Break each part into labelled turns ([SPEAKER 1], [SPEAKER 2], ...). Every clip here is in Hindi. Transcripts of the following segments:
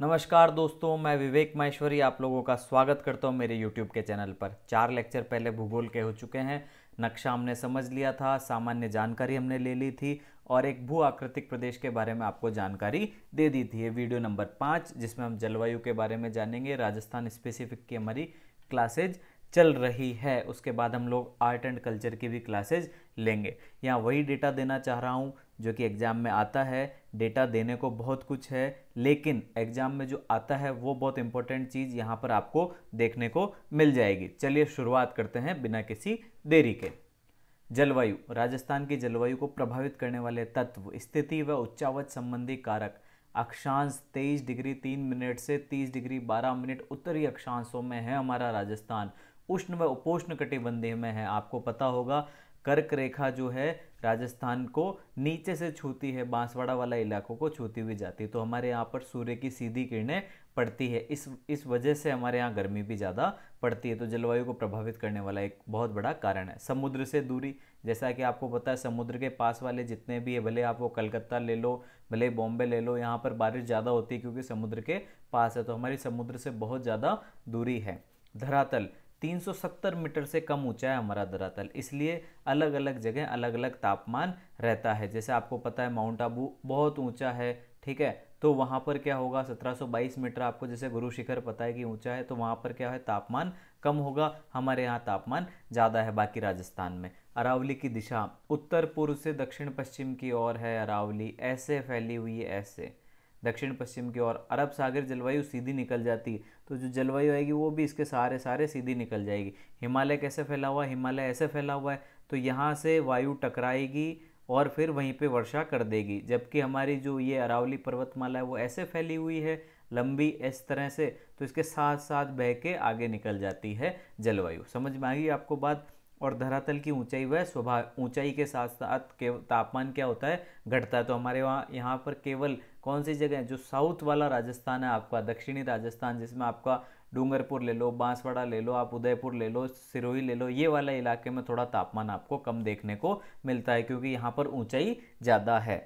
[SPEAKER 1] नमस्कार दोस्तों मैं विवेक माहेश्वरी आप लोगों का स्वागत करता हूं मेरे यूट्यूब के चैनल पर चार लेक्चर पहले भूगोल के हो चुके हैं नक्शा हमने समझ लिया था सामान्य जानकारी हमने ले ली थी और एक भू आकृतिक प्रदेश के बारे में आपको जानकारी दे दी थी ये वीडियो नंबर पाँच जिसमें हम जलवायु के बारे में जानेंगे राजस्थान स्पेसिफिक की हमारी क्लासेज चल रही है उसके बाद हम लोग आर्ट एंड कल्चर की भी क्लासेज लेंगे यहाँ वही डेटा देना चाह रहा हूँ जो कि एग्ज़ाम में आता है डेटा देने को बहुत कुछ है लेकिन एग्ज़ाम में जो आता है वो बहुत इंपॉर्टेंट चीज़ यहाँ पर आपको देखने को मिल जाएगी चलिए शुरुआत करते हैं बिना किसी देरी के जलवायु राजस्थान की जलवायु को प्रभावित करने वाले तत्व स्थिति व उच्चावच संबंधी कारक अक्षांश तेईस डिग्री तीन मिनट से तीस डिग्री बारह मिनट उत्तरी अक्षांशों में है हमारा राजस्थान उष्ण व उपोष्ण कटिबंधी में है आपको पता होगा कर्क रेखा जो है राजस्थान को नीचे से छूती है बांसवाड़ा वाला इलाकों को छूती हुई जाती है तो हमारे यहाँ पर सूर्य की सीधी किरणें पड़ती है इस इस वजह से हमारे यहाँ गर्मी भी ज़्यादा पड़ती है तो जलवायु को प्रभावित करने वाला एक बहुत बड़ा कारण है समुद्र से दूरी जैसा कि आपको पता है समुद्र के पास वाले जितने भी है भले आप वो कलकत्ता ले लो भले बॉम्बे ले लो यहाँ पर बारिश ज़्यादा होती है क्योंकि समुद्र के पास है तो हमारी समुद्र से बहुत ज़्यादा दूरी है धरातल 370 मीटर से कम ऊंचा है हमारा धरातल इसलिए अलग अलग जगह अलग अलग तापमान रहता है जैसे आपको पता है माउंट आबू बहुत ऊंचा है ठीक है तो वहाँ पर क्या होगा 1722 मीटर आपको जैसे गुरु शिखर पता है कि ऊंचा है तो वहाँ पर क्या है तापमान कम होगा हमारे यहाँ तापमान ज़्यादा है बाकी राजस्थान में अरावली की दिशा उत्तर पूर्व से दक्षिण पश्चिम की ओर है अरावली ऐसे फैली हुई है ऐसे दक्षिण पश्चिम की ओर अरब सागर जलवायु सीधी निकल जाती तो जो जलवायु आएगी वो भी इसके सारे सारे सीधी निकल जाएगी हिमालय कैसे फैला हुआ है हिमालय ऐसे फैला हुआ है तो यहाँ से वायु टकराएगी और फिर वहीं पे वर्षा कर देगी जबकि हमारी जो ये अरावली पर्वतमाला है वो ऐसे फैली हुई है लंबी इस तरह से तो इसके साथ साथ बह के आगे निकल जाती है जलवायु समझ में आ गई आपको बात और धरातल की ऊंचाई वह स्वभाव ऊंचाई के साथ साथ के तापमान क्या होता है घटता है तो हमारे वहाँ यहाँ पर केवल कौन सी जगह है जो साउथ वाला राजस्थान है आपका दक्षिणी राजस्थान जिसमें आपका डूंगरपुर ले लो बांसवाड़ा ले लो आप उदयपुर ले लो सिरोही ले लो ये वाला इलाके में थोड़ा तापमान आपको कम देखने को मिलता है क्योंकि यहाँ पर ऊंचाई ज़्यादा है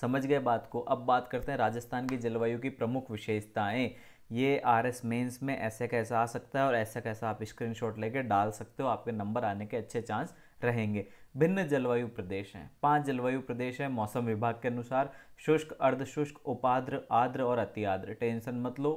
[SPEAKER 1] समझ गए बात को अब बात करते हैं राजस्थान की जलवायु की प्रमुख विशेषताएँ ये आर एस मेन्स में ऐसे कैसा आ सकता है और ऐसा कैसा आप स्क्रीन लेके डाल सकते हो आपके नंबर आने के अच्छे चांस रहेंगे भिन्न जलवायु प्रदेश हैं पांच जलवायु प्रदेश हैं मौसम विभाग के अनुसार शुष्क अर्धशुष्क उपाद्र आद्र और अति आद्र टेंशन मत लो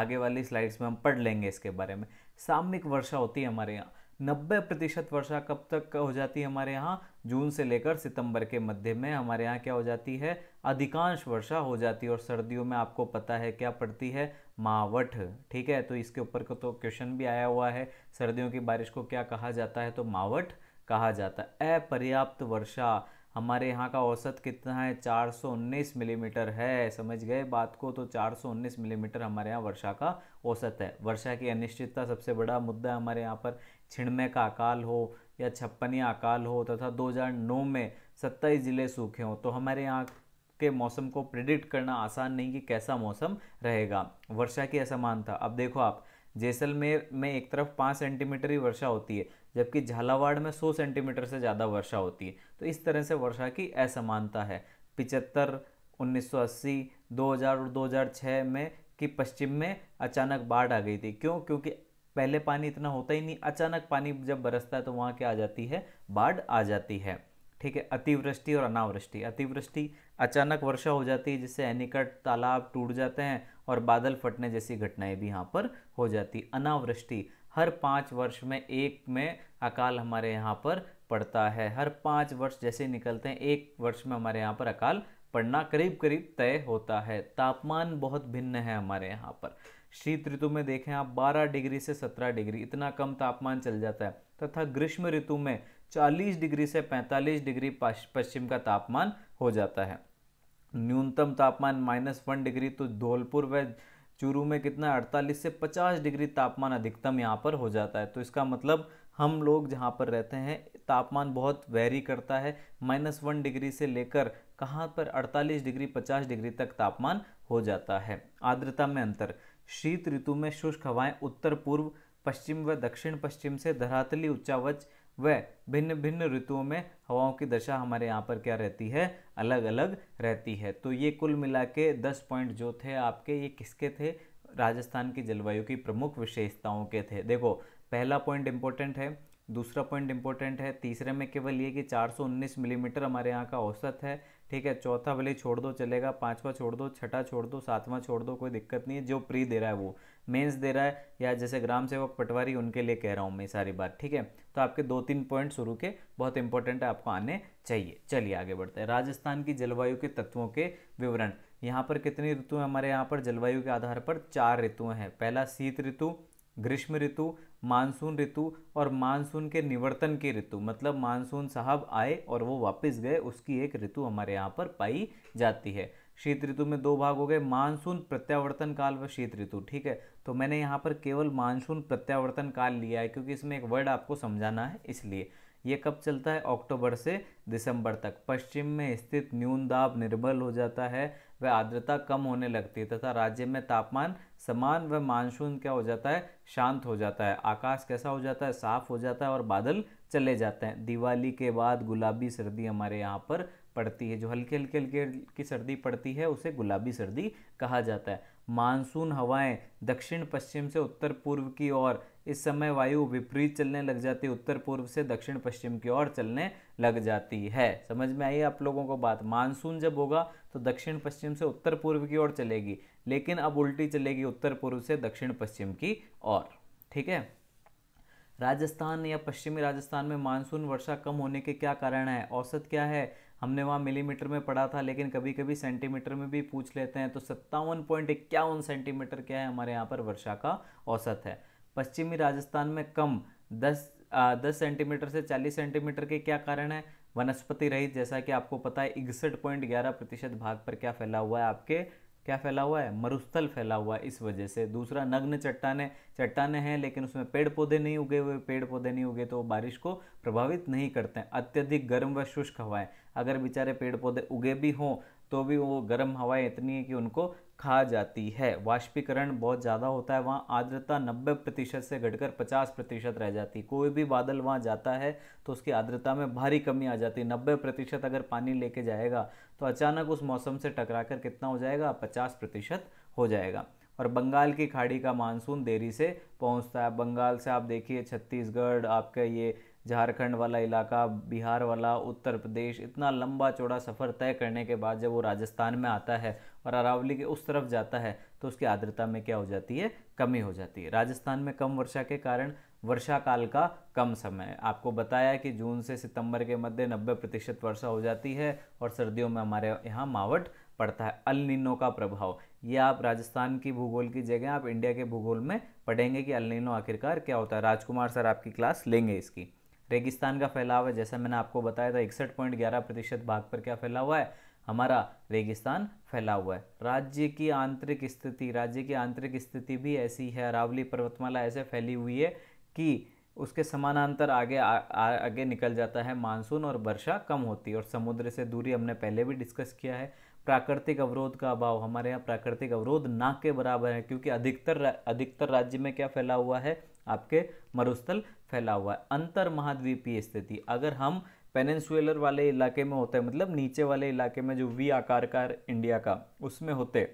[SPEAKER 1] आगे वाली स्लाइड्स में हम पढ़ लेंगे इसके बारे में सामिक वर्षा होती है हमारे यहाँ नब्बे प्रतिशत वर्षा कब तक हो जाती है हमारे यहाँ जून से लेकर सितंबर के मध्य में हमारे यहाँ क्या हो जाती है अधिकांश वर्षा हो जाती है और सर्दियों में आपको पता है क्या पड़ती है मावठ ठीक है तो इसके ऊपर को तो क्वेश्चन भी आया हुआ है सर्दियों की बारिश को क्या कहा जाता है तो मावठ कहा जाता है अपर्याप्त वर्षा हमारे यहाँ का औसत कितना है 419 मिलीमीटर है समझ गए बात को तो 419 मिलीमीटर हमारे यहाँ वर्षा का औसत है वर्षा की अनिश्चितता सबसे बड़ा मुद्दा है हमारे यहाँ पर छिणमे का अकाल हो या छप्पनिया अकाल हो तथा 2009 में सत्ताईस ज़िले सूखे हों तो हमारे यहाँ के मौसम को प्रिडिक्ट करना आसान नहीं कि कैसा मौसम रहेगा वर्षा की असमानता अब देखो आप जैसलमेर में एक तरफ पाँच सेंटीमीटर ही वर्षा होती है जबकि झालावाड़ में 100 सेंटीमीटर से ज़्यादा वर्षा होती है तो इस तरह से वर्षा की असमानता है पिचहत्तर 1980, 2000 और 2006 में कि पश्चिम में अचानक बाढ़ आ गई थी क्यों क्योंकि पहले पानी इतना होता ही नहीं अचानक पानी जब बरसता है तो वहाँ क्या आ जाती है बाढ़ आ जाती है ठीक है अतिवृष्टि और अनावृष्टि अतिवृष्टि अचानक वर्षा हो जाती है जिससे एनिकट तालाब टूट जाते हैं और बादल फटने जैसी घटनाएं भी यहाँ पर हो जाती अनावृष्टि हर पाँच वर्ष में एक में अकाल हमारे यहाँ पर पड़ता है हर पाँच वर्ष जैसे निकलते हैं एक वर्ष में हमारे यहाँ पर अकाल पड़ना करीब करीब तय होता है तापमान बहुत भिन्न है हमारे यहाँ पर शीत ऋतु में देखें आप 12 डिग्री से 17 डिग्री इतना कम तापमान चल जाता है तथा ग्रीष्म ऋतु में 40 डिग्री से 45 डिग्री पश्चिम का तापमान हो जाता है न्यूनतम तापमान माइनस वन डिग्री तो धौलपुर व चूरू में कितना 48 से 50 डिग्री तापमान अधिकतम यहाँ पर हो जाता है तो इसका मतलब हम लोग जहाँ पर रहते हैं तापमान बहुत वेरी करता है माइनस वन डिग्री से लेकर कहाँ पर 48 डिग्री 50 डिग्री तक तापमान हो जाता है आर्द्रता में अंतर शीत ऋतु में शुष्क हवाएं उत्तर पूर्व पश्चिम व दक्षिण पश्चिम से धरातली उच्चावच व भिन्न भिन्न ऋतुओं में हवाओं की दशा हमारे यहाँ पर क्या रहती है अलग अलग रहती है तो ये कुल मिला के दस पॉइंट जो थे आपके ये किसके थे राजस्थान की जलवायु की प्रमुख विशेषताओं के थे देखो पहला पॉइंट इंपॉर्टेंट है दूसरा पॉइंट इंपॉर्टेंट है तीसरे में केवल ये कि 419 मिलीमीटर हमारे यहाँ का औसत है ठीक है चौथा भले छोड़ दो चलेगा पांचवा छोड़ दो छठा छोड़ दो सातवां छोड़ दो कोई दिक्कत नहीं है जो प्री दे रहा है वो मेंस दे रहा है या जैसे ग्राम सेवक पटवारी उनके लिए कह रहा हूँ मैं सारी बात ठीक है तो आपके दो तीन पॉइंट शुरू के बहुत इंपॉर्टेंट है आपको आने चाहिए चलिए आगे बढ़ते हैं राजस्थान की जलवायु के तत्वों के विवरण यहाँ पर कितनी ऋतु हमारे यहाँ पर जलवायु के आधार पर चार ऋतुएँ हैं पहला शीत ऋतु ग्रीष्म ऋतु मानसून ऋतु और मानसून के निवर्तन की ऋतु मतलब मानसून साहब आए और वो वापस गए उसकी एक ऋतु हमारे यहाँ पर पाई जाती है शीत ऋतु में दो भाग हो गए मानसून प्रत्यावर्तन काल व शीत ऋतु ठीक है तो मैंने यहाँ पर केवल मानसून प्रत्यावर्तन काल लिया है क्योंकि इसमें एक वर्ड आपको समझाना है इसलिए ये कब चलता है अक्टूबर से दिसंबर तक पश्चिम में स्थित न्यूनदाब निर्बल हो जाता है व आर्द्रता कम होने लगती है तथा राज्य में तापमान समान व मानसून क्या हो जाता है शांत हो जाता है आकाश कैसा हो जाता है साफ हो जाता है और बादल चले जाते हैं दिवाली के बाद गुलाबी सर्दी हमारे यहाँ पर पड़ती है जो हल्के हल्के हल्के की सर्दी पड़ती है उसे गुलाबी सर्दी कहा जाता है मानसून हवाएं दक्षिण पश्चिम से उत्तर पूर्व की ओर इस समय वायु विपरीत चलने लग जाती है उत्तर पूर्व से दक्षिण पश्चिम की ओर चलने लग जाती है समझ में आई आप लोगों को बात मानसून जब होगा तो दक्षिण पश्चिम से उत्तर पूर्व की ओर चलेगी लेकिन अब उल्टी चलेगी उत्तर पूर्व से दक्षिण पश्चिम की ओर ठीक है राजस्थान या पश्चिमी राजस्थान में मानसून वर्षा कम होने के क्या कारण है औसत क्या है हमने वहाँ मिलीमीटर में पढ़ा था लेकिन कभी कभी सेंटीमीटर में भी पूछ लेते हैं तो सत्तावन पॉइंट इक्यावन सेंटीमीटर क्या है हमारे यहाँ पर वर्षा का औसत है पश्चिमी राजस्थान में कम दस दस सेंटीमीटर से चालीस सेंटीमीटर के क्या कारण है वनस्पति रहित जैसा कि आपको पता है इकसठ पॉइंट ग्यारह प्रतिशत भाग पर क्या फैला हुआ है आपके क्या फैला हुआ है मरुस्थल फैला हुआ है इस वजह से दूसरा नग्न चट्टाने चट्टाने हैं लेकिन उसमें पेड़ पौधे नहीं उगे हुए पेड़ पौधे नहीं उगे तो बारिश को प्रभावित नहीं करते हैं अत्यधिक गर्म व शुष्क हवाएं अगर बेचारे पेड़ पौधे उगे भी हों तो भी वो गर्म हवाएं इतनी है कि उनको खा जाती है वाष्पीकरण बहुत ज़्यादा होता है वहाँ आर्द्रता 90 प्रतिशत से घटकर 50 प्रतिशत रह जाती कोई भी बादल वहाँ जाता है तो उसकी आर्द्रता में भारी कमी आ जाती है नब्बे प्रतिशत अगर पानी लेके जाएगा तो अचानक उस मौसम से टकरा कर कितना हो जाएगा पचास प्रतिशत हो जाएगा और बंगाल की खाड़ी का मानसून देरी से पहुँचता है बंगाल से आप देखिए छत्तीसगढ़ आपका ये झारखंड वाला इलाका बिहार वाला उत्तर प्रदेश इतना लंबा चौड़ा सफ़र तय करने के बाद जब वो राजस्थान में आता है और अरावली के उस तरफ जाता है तो उसकी आर्द्रता में क्या हो जाती है कमी हो जाती है राजस्थान में कम वर्षा के कारण वर्षा काल का कम समय आपको बताया कि जून से सितंबर के मध्य 90 प्रतिशत वर्षा हो जाती है और सर्दियों में हमारे यहाँ मावट पड़ता है अलनिनो का प्रभाव ये आप राजस्थान की भूगोल की जगह आप इंडिया के भूगोल में पढ़ेंगे कि अलनिनो आखिरकार क्या होता है राजकुमार सर आपकी क्लास लेंगे इसकी रेगिस्तान का फैलाव है जैसा मैंने आपको बताया था इकसठ पॉइंट ग्यारह प्रतिशत भाग पर क्या फैला हुआ है हमारा रेगिस्तान फैला हुआ है राज्य की आंतरिक स्थिति राज्य की आंतरिक स्थिति भी ऐसी है अरावली पर्वतमाला ऐसे फैली हुई है कि उसके समानांतर आगे आ, आ, आगे निकल जाता है मानसून और वर्षा कम होती है और समुद्र से दूरी हमने पहले भी डिस्कस किया है प्राकृतिक अवरोध का अभाव हमारे यहाँ प्राकृतिक अवरोध ना के बराबर है क्योंकि अधिकतर अधिकतर राज्य में क्या फैला हुआ है आपके मरुस्थल फैला हुआ है अंतर महाद्वीपीय स्थिति अगर हम पेनन्सुलर वाले इलाके में होता है मतलब नीचे वाले इलाके में जो वी आकार का इंडिया का उसमें होते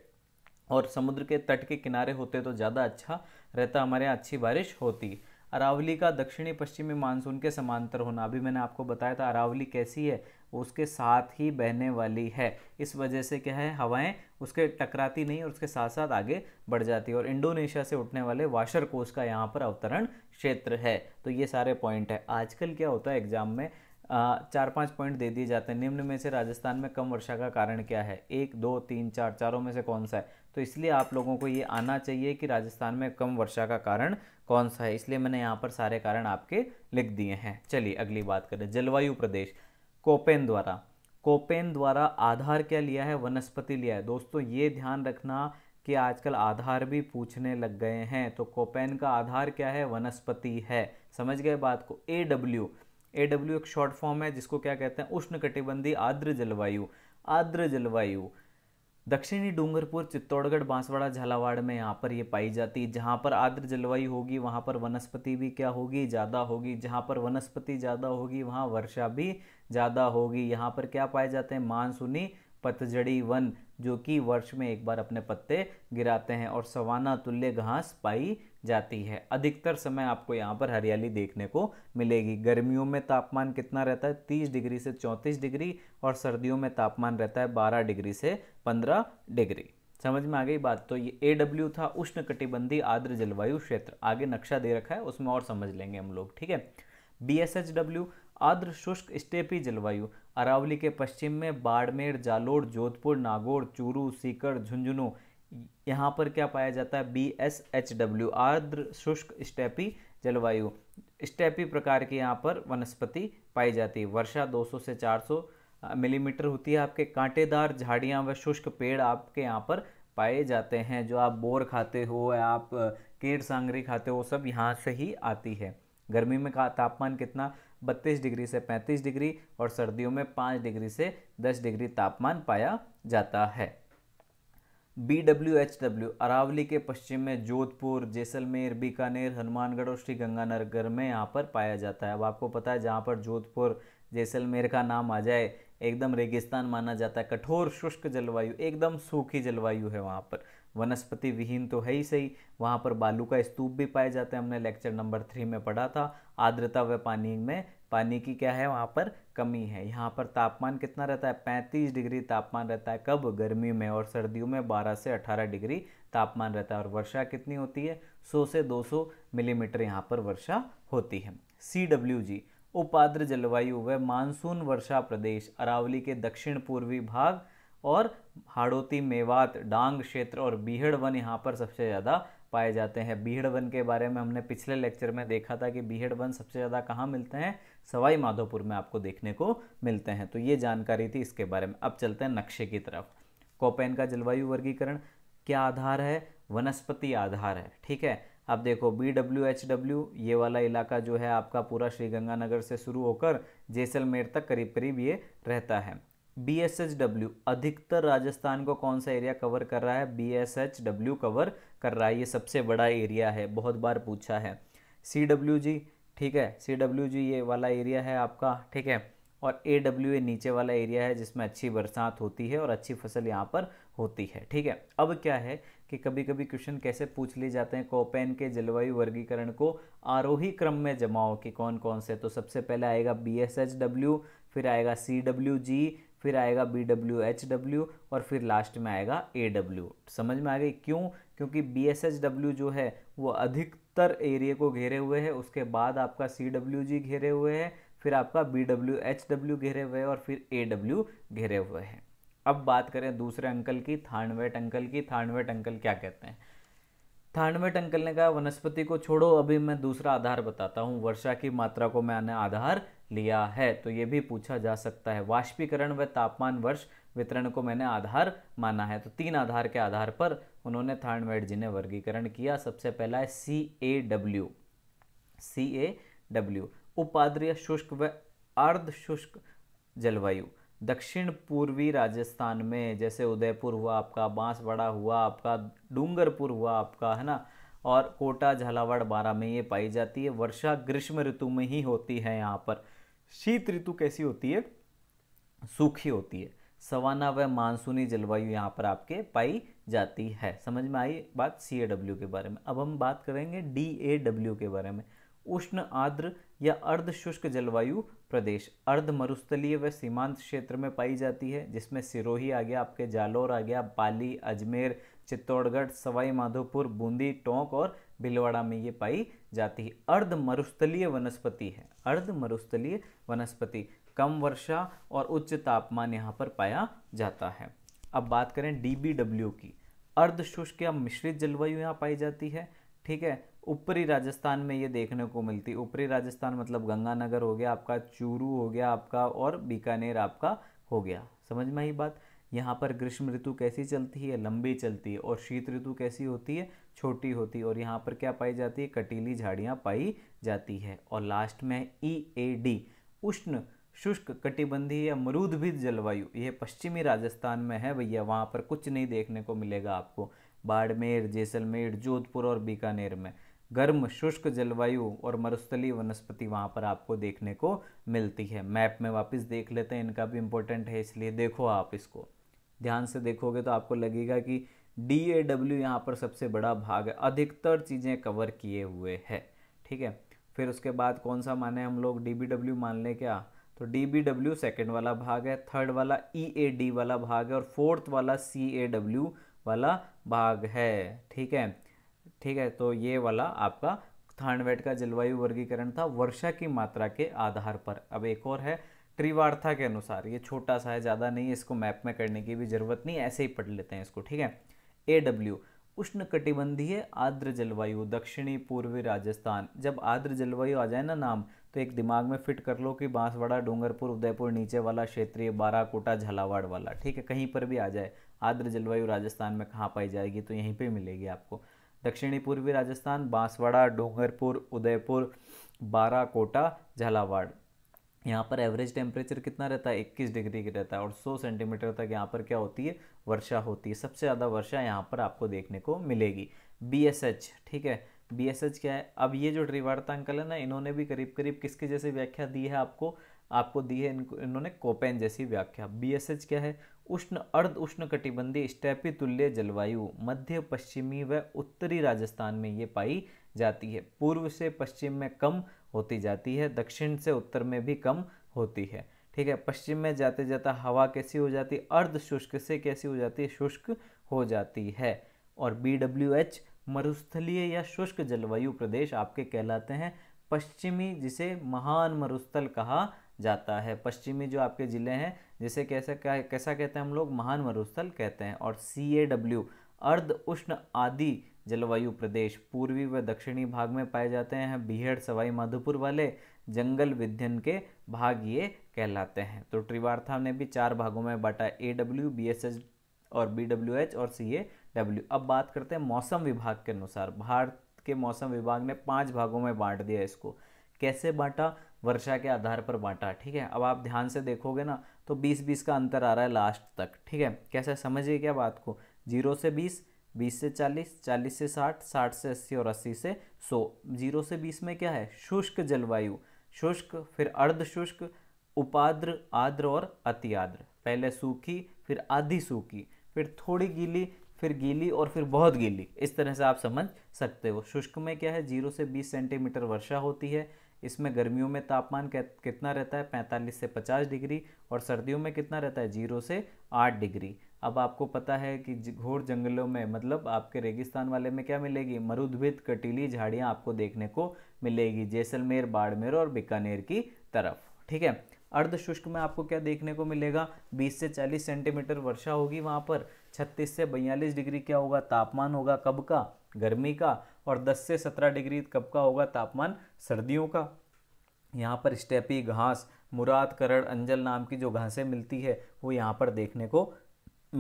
[SPEAKER 1] और समुद्र के तट के किनारे होते तो ज़्यादा अच्छा रहता हमारे यहाँ अच्छी बारिश होती अरावली का दक्षिणी पश्चिमी मानसून के समांतर होना अभी मैंने आपको बताया था अरावली कैसी है उसके साथ ही बहने वाली है इस वजह से क्या है हवाएं उसके टकराती नहीं और उसके साथ साथ आगे बढ़ जाती है और इंडोनेशिया से उठने वाले वाशर कोष का यहाँ पर अवतरण क्षेत्र है तो ये सारे पॉइंट है आजकल क्या होता है एग्जाम में चार पाँच पॉइंट दे दिए जाते हैं निम्न में से राजस्थान में कम वर्षा का कारण क्या है एक दो तीन चार चारों में से कौन सा है तो इसलिए आप लोगों को ये आना चाहिए कि राजस्थान में कम वर्षा का कारण कौन सा है इसलिए मैंने यहाँ पर सारे कारण आपके लिख दिए हैं चलिए अगली बात करें जलवायु प्रदेश कोपेन द्वारा कोपेन द्वारा आधार क्या लिया है वनस्पति लिया है दोस्तों ये ध्यान रखना कि आजकल आधार भी पूछने लग गए हैं तो कोपेन का आधार क्या है वनस्पति है समझ गए बात को ए डब्ल्यू ए डब्ल्यू एक शॉर्ट फॉर्म है जिसको क्या कहते हैं उष्ण कटिबंधी आर्द्र जलवायु आर्द्र जलवायु दक्षिणी डूंगरपुर चित्तौड़गढ़ बांसवाड़ा झालावाड़ में यहाँ पर ये पाई जाती है जहाँ पर आर्द्र जलवायु होगी वहाँ पर वनस्पति भी क्या होगी ज़्यादा होगी जहाँ पर वनस्पति ज़्यादा होगी वहाँ वर्षा भी ज़्यादा होगी यहाँ पर क्या पाए जाते हैं मानसूनी पतझड़ी वन जो कि वर्ष में एक बार अपने पत्ते गिराते हैं और सवाना तुल्य घास पाई जाती है अधिकतर समय आपको यहाँ पर हरियाली देखने को मिलेगी गर्मियों में तापमान कितना रहता है 30 डिग्री से 34 डिग्री और सर्दियों में तापमान रहता है 12 डिग्री से 15 डिग्री समझ में आ गई बात तो ये ए डब्ल्यू था उष्ण कटिबंधी आर्द्र जलवायु क्षेत्र आगे नक्शा दे रखा है उसमें और समझ लेंगे हम लोग ठीक है बी एस एच डब्ल्यू आर्द्र शुष्क स्टेपी जलवायु अरावली के पश्चिम में बाड़मेर जालोर जोधपुर नागौर चूरू सीकर झुंझुनू यहाँ पर क्या पाया जाता है बी एस एच डब्ल्यू आर्द्र शुष्क स्टेपी जलवायु स्टेपी प्रकार की यहाँ पर वनस्पति पाई जाती है वर्षा 200 से 400 मिलीमीटर होती है आपके कांटेदार झाड़ियाँ व शुष्क पेड़ आपके यहाँ पर पाए जाते हैं जो आप बोर खाते हो या आप कीट सांगरी खाते हो सब यहाँ से ही आती है गर्मी में का तापमान कितना 32 डिग्री से 35 डिग्री और सर्दियों में 5 डिग्री से 10 डिग्री तापमान पाया जाता है B W H W Aravalli के पश्चिम में जोधपुर जैसलमेर बीकानेर हनुमानगढ़ और श्री गंगानगर में यहाँ पर पाया जाता है अब आपको पता है जहाँ पर जोधपुर जैसलमेर का नाम आ जाए एकदम रेगिस्तान माना जाता है कठोर शुष्क जलवायु एकदम सूखी जलवायु है वहाँ पर वनस्पति विहीन तो है ही सही वहाँ पर बालू का स्तूप भी पाया जाता है हमने लेक्चर नंबर थ्री में पढ़ा था आर्द्रता व पानी में पानी की क्या है वहाँ पर कमी है यहाँ पर तापमान कितना रहता है 35 डिग्री तापमान रहता है कब गर्मी में और सर्दियों में 12 से 18 डिग्री तापमान रहता है और वर्षा कितनी होती है 100 से 200 मिलीमीटर यहाँ पर वर्षा होती है सी डब्ल्यू जी उपाद्र जलवायु व मानसून वर्षा प्रदेश अरावली के दक्षिण पूर्वी भाग और हाड़ोती मेवात डांग क्षेत्र और बीहड़ वन यहाँ पर सबसे ज़्यादा पाए जाते हैं बीहड़ वन के बारे में हमने पिछले लेक्चर में देखा था कि बीहड़ वन सबसे ज़्यादा कहाँ मिलते हैं सवाई माधोपुर में आपको देखने को मिलते हैं तो ये जानकारी थी इसके बारे में अब चलते हैं नक्शे की तरफ कोपेन का जलवायु वर्गीकरण क्या आधार है वनस्पति आधार है ठीक है अब देखो बी डब्ल्यू एच डब्ल्यू ये वाला इलाका जो है आपका पूरा श्रीगंगानगर से शुरू होकर जैसलमेर तक करीब करीब ये रहता है बी एस एच डब्ल्यू अधिकतर राजस्थान को कौन सा एरिया कवर कर रहा है B S H W cover कर रहा है ये सबसे बड़ा एरिया है बहुत बार पूछा है सी डब्ल्यू जी ठीक है सी डब्ल्यू जी ये वाला एरिया है आपका ठीक है और ए डब्ल्यू ए नीचे वाला एरिया है जिसमें अच्छी बरसात होती है और अच्छी फसल यहाँ पर होती है ठीक है अब क्या है कि कभी कभी क्वेश्चन कैसे पूछ लिए जाते हैं कोपेन के जलवायु वर्गीकरण को आरोही क्रम में जमाओ कि कौन कौन से तो सबसे पहले आएगा बी एस एच डब्ल्यू फिर आएगा सी डब्ल्यू जी फिर आएगा बी डब्ल्यू एच डब्ल्यू और फिर लास्ट में आएगा ए डब्ल्यू समझ में आ गई क्यों क्योंकि बी एस एच डब्ल्यू जो है वो अधिक उत्तर एरिया को घेरे हुए है उसके बाद आपका सी डब्ल्यू जी घेरे हुए है फिर आपका बी डब्ल्यू एच डब्ल्यू घेरे हुए है और फिर ए डब्ल्यू घेरे हुए है अब बात करें दूसरे अंकल की थानवेट अंकल की थानवेट अंकल क्या कहते हैं थानवेट अंकल ने कहा वनस्पति को छोड़ो अभी मैं दूसरा आधार बताता हूँ वर्षा की मात्रा को मैंने आधार लिया है तो ये भी पूछा जा सकता है वाष्पीकरण व तापमान वर्ष वितरण को मैंने आधार माना है तो तीन आधार के आधार पर उन्होंने मेड जी ने वर्गीकरण किया सबसे पहला है सी A W C A W उपाद्रीय शुष्क व अर्ध शुष्क जलवायु दक्षिण पूर्वी राजस्थान में जैसे उदयपुर हुआ आपका बांसवाड़ा हुआ आपका डूंगरपुर हुआ आपका है ना और कोटा झालावाड़ बारा में ये पाई जाती है वर्षा ग्रीष्म ऋतु में ही होती है यहाँ पर शीत ऋतु कैसी होती है सूखी होती है सवाना व मानसूनी जलवायु यहाँ पर आपके पाई जाती है समझ में आई बात सी ए डब्ल्यू के बारे में अब हम बात करेंगे डी ए डब्ल्यू के बारे में उष्ण आर्द्र या अर्ध शुष्क जलवायु प्रदेश अर्ध मरुस्थलीय व सीमांत क्षेत्र में पाई जाती है जिसमें सिरोही आ गया आपके जालौर आ गया पाली अजमेर चित्तौड़गढ़ सवाई माधोपुर बूंदी टोंक और भिलवाड़ा में ये पाई जाती है अर्ध मरुस्थलीय वनस्पति है अर्ध मरुस्थलीय वनस्पति कम वर्षा और उच्च तापमान यहाँ पर पाया जाता है अब बात करें डीबीडब्ल्यू की अर्धशुष्क या मिश्रित जलवायु यहाँ पाई जाती है ठीक है ऊपरी राजस्थान में ये देखने को मिलती है ऊपरी राजस्थान मतलब गंगानगर हो गया आपका चूरू हो गया आपका और बीकानेर आपका हो गया समझ में आई बात यहाँ पर ग्रीष्म ऋतु कैसी चलती है लंबी चलती है और शीत ऋतु कैसी होती है छोटी होती है और यहाँ पर क्या पाई जाती है कटीली झाड़ियाँ पाई जाती है और लास्ट में ई ए डी उष्ण शुष्क कटिबंधीय मरुद्भिद जलवायु यह पश्चिमी राजस्थान में है भैया वहाँ पर कुछ नहीं देखने को मिलेगा आपको बाड़मेर जैसलमेर जोधपुर और बीकानेर में गर्म शुष्क जलवायु और मरुस्थली वनस्पति वहाँ पर आपको देखने को मिलती है मैप में वापस देख लेते हैं इनका भी इम्पोर्टेंट है इसलिए देखो आप इसको ध्यान से देखोगे तो आपको लगेगा कि डी ए डब्ल्यू यहाँ पर सबसे बड़ा भाग है अधिकतर चीज़ें कवर किए हुए है ठीक है फिर उसके बाद कौन सा माने हम लोग डी बी डब्ल्यू मान लें क्या तो डी बी डब्ल्यू सेकेंड वाला भाग है थर्ड वाला ई ए डी वाला भाग है और फोर्थ वाला सी ए डब्ल्यू वाला भाग है ठीक है ठीक है तो ये वाला आपका थानवेट का जलवायु वर्गीकरण था वर्षा की मात्रा के आधार पर अब एक और है त्रिवार्था के अनुसार ये छोटा सा है ज़्यादा नहीं है इसको मैप में करने की भी ज़रूरत नहीं ऐसे ही पढ़ लेते हैं इसको ठीक है ए डब्ल्यू उष्ण कटिबंधीय आर्द्र जलवायु दक्षिणी पूर्वी राजस्थान जब आर्द्र जलवायु आ जाए ना नाम तो एक दिमाग में फिट कर लो कि बांसवाड़ा डूंगरपुर उदयपुर नीचे वाला क्षेत्रीय बाराकोटा झालावाड़ वाला ठीक है कहीं पर भी आ जाए आर्द्र जलवायु राजस्थान में कहाँ पाई जाएगी तो यहीं पर मिलेगी आपको दक्षिणी पूर्वी राजस्थान बांसवाड़ा डूंगरपुर उदयपुर बाराकोटा झालावाड़ यहाँ पर एवरेज टेम्परेचर कितना रहता है 21 डिग्री रहता है और 100 सेंटीमीटर तक यहाँ पर क्या होती है वर्षा होती है सबसे ज़्यादा वर्षा यहाँ पर आपको देखने को मिलेगी बी ठीक है बी एस एच क्या है अब ये जो ड्रिवार्ता अंकल है ना इन्होंने भी करीब करीब किसके जैसी व्याख्या दी है आपको आपको दी है इनको इन्होंने कोपेन जैसी व्याख्या बी एस एच क्या है उष्ण अर्ध उष्ण कटिबंधी स्टैपी तुल्य जलवायु मध्य पश्चिमी व उत्तरी राजस्थान में ये पाई जाती है पूर्व से पश्चिम में कम होती जाती है दक्षिण से उत्तर में भी कम होती है ठीक है पश्चिम में जाते जाता हवा कैसी हो जाती अर्ध शुष्क से कैसी हो जाती है शुष्क हो जाती है और बी डब्ल्यू एच मरुस्थलीय या शुष्क जलवायु प्रदेश आपके कहलाते हैं पश्चिमी जिसे महान मरुस्थल कहा जाता है पश्चिमी जो आपके ज़िले हैं जिसे कैसे कैसा कहते हैं हम लोग महान मरुस्थल कहते हैं और सी ए डब्ल्यू अर्ध उष्ण आदि जलवायु प्रदेश पूर्वी व दक्षिणी भाग में पाए जाते हैं बिहड़ सवाई माधोपुर वाले जंगल विध्यन के भाग ये कहलाते हैं तो त्रिवार्था ने भी चार भागों में बांटा A W B S H और बी डब्ल्यू एच और सी ए डब्ल्यू अब बात करते हैं मौसम विभाग के अनुसार भारत के मौसम विभाग ने पांच भागों में बांट दिया इसको कैसे बांटा वर्षा के आधार पर बांटा ठीक है अब आप ध्यान से देखोगे ना तो 20-20 का अंतर आ रहा है लास्ट तक ठीक है कैसे समझिए क्या बात को जीरो से 20 20 से 40 40 से 60 60 से 80 और 80 से 100 जीरो से 20 में क्या है शुष्क जलवायु शुष्क फिर अर्ध शुष्क उपाद्र आद्र और अति आद्र पहले सूखी फिर आधी सूखी फिर थोड़ी गीली फिर गीली और फिर बहुत गीली इस तरह से आप समझ सकते हो शुष्क में क्या है जीरो से बीस सेंटीमीटर वर्षा होती है इसमें गर्मियों में तापमान कितना रहता है पैंतालीस से पचास डिग्री और सर्दियों में कितना रहता है जीरो से आठ डिग्री अब आपको पता है कि घोर जंगलों में मतलब आपके रेगिस्तान वाले में क्या मिलेगी मरुद्भिद कटीली झाड़ियाँ आपको देखने को मिलेगी जैसलमेर बाड़मेर और बीकानेर की तरफ ठीक है अर्ध शुष्क में आपको क्या देखने को मिलेगा 20 से 40 सेंटीमीटर वर्षा होगी वहाँ पर 36 से बयालीस डिग्री क्या होगा तापमान होगा कब का गर्मी का और 10 से 17 डिग्री कब का होगा तापमान सर्दियों का यहाँ पर स्टेपी घास मुराद करड़ अंजल नाम की जो घासें मिलती है वो यहाँ पर देखने को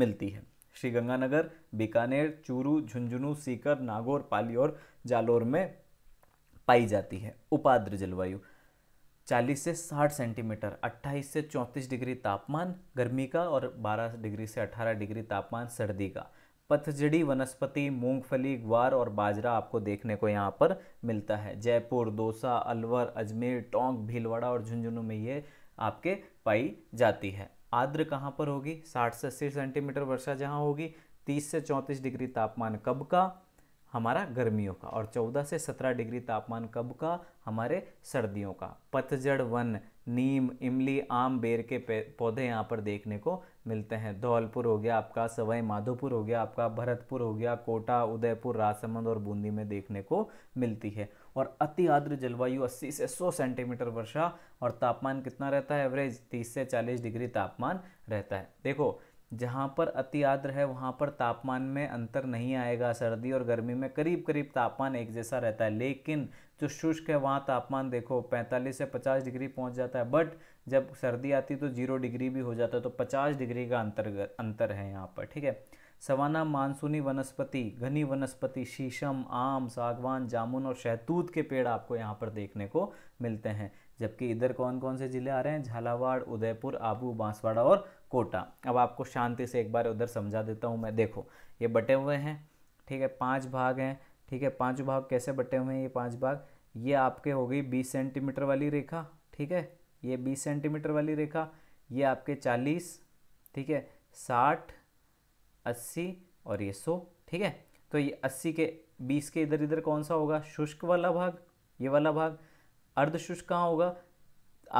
[SPEAKER 1] मिलती है श्रीगंगानगर बीकानेर चूरू झुंझुनू सीकर नागौर पाली और जालोर में पाई जाती है उपाद्र जलवायु चालीस से साठ सेंटीमीटर अट्ठाईस से चौंतीस डिग्री तापमान गर्मी का और बारह डिग्री से अठारह डिग्री तापमान सर्दी का पथजड़ी वनस्पति मूंगफली ग्वार और बाजरा आपको देखने को यहाँ पर मिलता है जयपुर दौसा अलवर अजमेर टोंक भीलवाड़ा और झुंझुनू में ये आपके पाई जाती है आर्द्र कहाँ पर होगी 60 से अस्सी सेंटीमीटर वर्षा जहाँ होगी 30 से 34 डिग्री तापमान कब का हमारा गर्मियों का और 14 से 17 डिग्री तापमान कब का हमारे सर्दियों का पतझड़ वन नीम इमली आम बेर के पौधे यहाँ पर देखने को मिलते हैं धौलपुर हो गया आपका सवाई माधोपुर हो गया आपका भरतपुर हो गया कोटा उदयपुर राजसमंद और बूंदी में देखने को मिलती है और अति आर्द्र जलवायु 80 से 100 सेंटीमीटर वर्षा और तापमान कितना रहता है एवरेज 30 से 40 डिग्री तापमान रहता है देखो जहाँ पर अति आद्र है वहाँ पर तापमान में अंतर नहीं आएगा सर्दी और गर्मी में करीब करीब तापमान एक जैसा रहता है लेकिन जो शुष्क है वहाँ तापमान देखो 45 से 50 डिग्री पहुँच जाता है बट जब सर्दी आती है तो जीरो डिग्री भी हो जाता है तो 50 डिग्री का अंतर अंतर है यहाँ पर ठीक है सवाना मानसूनी वनस्पति घनी वनस्पति शीशम आम सागवान जामुन और शहतूत के पेड़ आपको यहाँ पर देखने को मिलते हैं जबकि इधर कौन कौन से ज़िले आ रहे हैं झालावाड़ उदयपुर आबू बांसवाड़ा और कोटा अब आपको शांति से एक बार उधर समझा देता हूँ मैं देखो ये बटे हुए हैं ठीक है पाँच भाग हैं ठीक है पाँच भाग कैसे बटे हुए हैं ये पाँच भाग ये आपके हो गई बीस सेंटीमीटर वाली रेखा ठीक है ये बीस सेंटीमीटर वाली रेखा ये आपके चालीस ठीक है साठ अस्सी और ये सौ ठीक है तो ये अस्सी के बीस के इधर इधर कौन सा होगा शुष्क वाला भाग ये वाला भाग अर्धशुष्क कहाँ होगा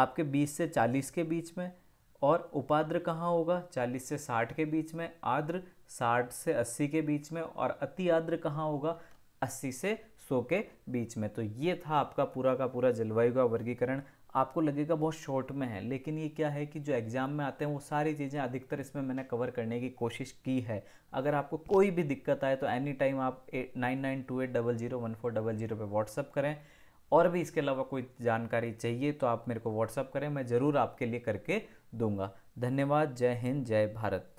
[SPEAKER 1] आपके बीस से चालीस के बीच में और उपाद्र कहाँ होगा 40 से 60 के बीच में आद्र 60 से 80 के बीच में और अति आद्र कहाँ होगा 80 से 100 के बीच में तो ये था आपका पूरा का पूरा जलवायु का वर्गीकरण आपको लगेगा बहुत शॉर्ट में है लेकिन ये क्या है कि जो एग्ज़ाम में आते हैं वो सारी चीज़ें अधिकतर इसमें मैंने कवर करने की कोशिश की है अगर आपको कोई भी दिक्कत आए तो एनी टाइम आप nine nine two eight double zero one four double zero पर व्हाट्सअप करें और भी इसके अलावा कोई जानकारी चाहिए तो आप मेरे को व्हाट्सअप करें मैं ज़रूर आपके लिए करके दूंगा धन्यवाद जय हिंद जय भारत